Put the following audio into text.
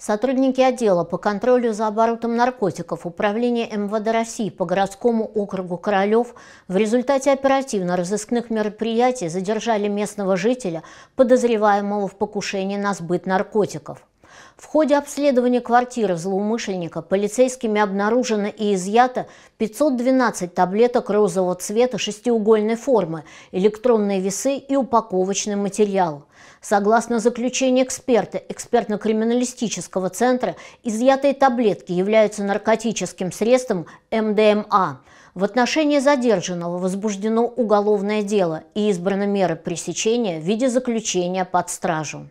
Сотрудники отдела по контролю за оборотом наркотиков Управления МВД России по городскому округу Королев в результате оперативно-розыскных мероприятий задержали местного жителя, подозреваемого в покушении на сбыт наркотиков. В ходе обследования квартиры злоумышленника полицейскими обнаружено и изъято 512 таблеток розового цвета шестиугольной формы, электронные весы и упаковочный материал. Согласно заключению эксперта экспертно-криминалистического центра, изъятые таблетки являются наркотическим средством МДМА. В отношении задержанного возбуждено уголовное дело и избраны меры пресечения в виде заключения под стражу.